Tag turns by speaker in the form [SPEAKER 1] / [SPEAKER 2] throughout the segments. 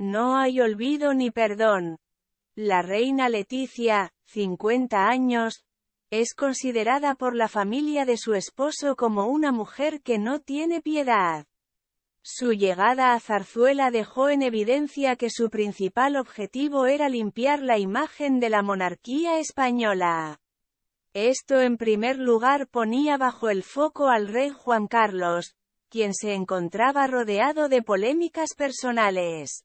[SPEAKER 1] No hay olvido ni perdón. La reina Leticia, 50 años, es considerada por la familia de su esposo como una mujer que no tiene piedad. Su llegada a Zarzuela dejó en evidencia que su principal objetivo era limpiar la imagen de la monarquía española. Esto en primer lugar ponía bajo el foco al rey Juan Carlos, quien se encontraba rodeado de polémicas personales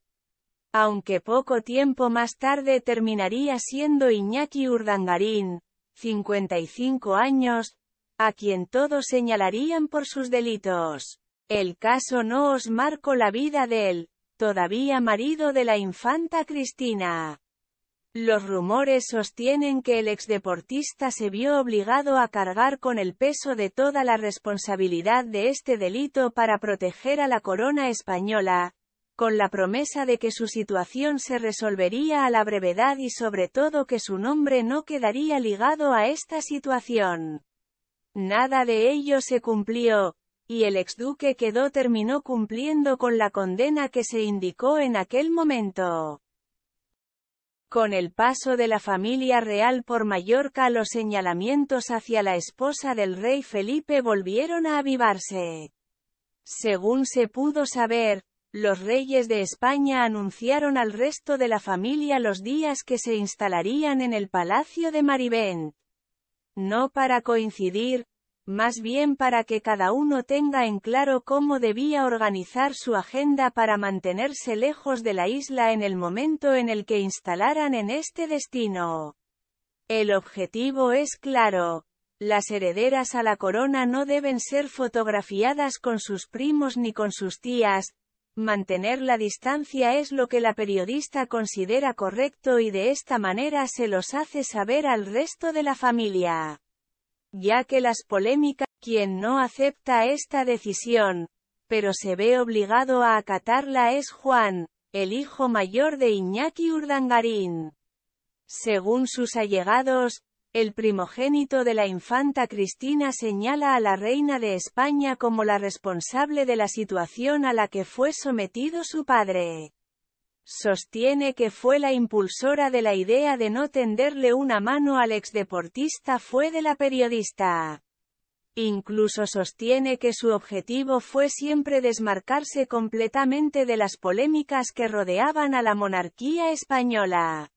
[SPEAKER 1] aunque poco tiempo más tarde terminaría siendo Iñaki Urdangarín, 55 años, a quien todos señalarían por sus delitos. El caso no os marcó la vida del, todavía marido de la infanta Cristina. Los rumores sostienen que el exdeportista se vio obligado a cargar con el peso de toda la responsabilidad de este delito para proteger a la corona española, con la promesa de que su situación se resolvería a la brevedad y sobre todo que su nombre no quedaría ligado a esta situación. Nada de ello se cumplió, y el exduque quedó terminó cumpliendo con la condena que se indicó en aquel momento. Con el paso de la familia real por Mallorca los señalamientos hacia la esposa del rey Felipe volvieron a avivarse. Según se pudo saber, los reyes de España anunciaron al resto de la familia los días que se instalarían en el palacio de Marivent. No para coincidir, más bien para que cada uno tenga en claro cómo debía organizar su agenda para mantenerse lejos de la isla en el momento en el que instalaran en este destino. El objetivo es claro. Las herederas a la corona no deben ser fotografiadas con sus primos ni con sus tías, Mantener la distancia es lo que la periodista considera correcto y de esta manera se los hace saber al resto de la familia. Ya que las polémicas, quien no acepta esta decisión, pero se ve obligado a acatarla es Juan, el hijo mayor de Iñaki Urdangarín. Según sus allegados, el primogénito de la infanta Cristina señala a la reina de España como la responsable de la situación a la que fue sometido su padre. Sostiene que fue la impulsora de la idea de no tenderle una mano al exdeportista fue de la periodista. Incluso sostiene que su objetivo fue siempre desmarcarse completamente de las polémicas que rodeaban a la monarquía española.